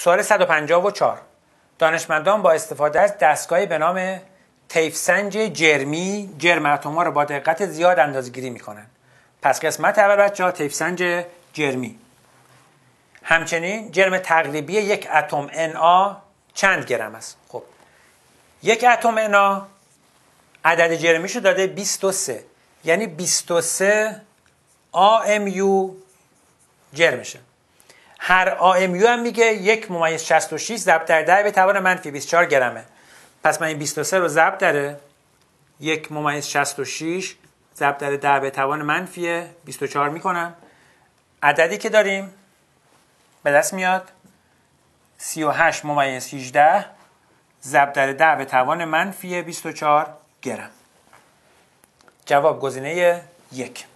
سوال 154 دانشمندان با استفاده از دستگاهی به نام سنج جرمی جرم ها رو با دقت زیاد می میکنن پس قسمت اول بچه ها سنج جرمی همچنین جرم تقریبی یک اتم Na چند گرم است خب یک اتم Na عدد جرمیش رو داده 23 یعنی 23 AMU جرمشه هر AMU هم میگه یک ممیز 66 ضبط در ده به توان منفی 24 گرمه پس من این 23 رو ضبط داره یک ممیز 66 ضبط در ده به توان منفی 24 میکنم عددی که داریم به دست میاد 38 ممیز 18 ضبط در ده به توان منفی 24 گرم جواب گزینه یک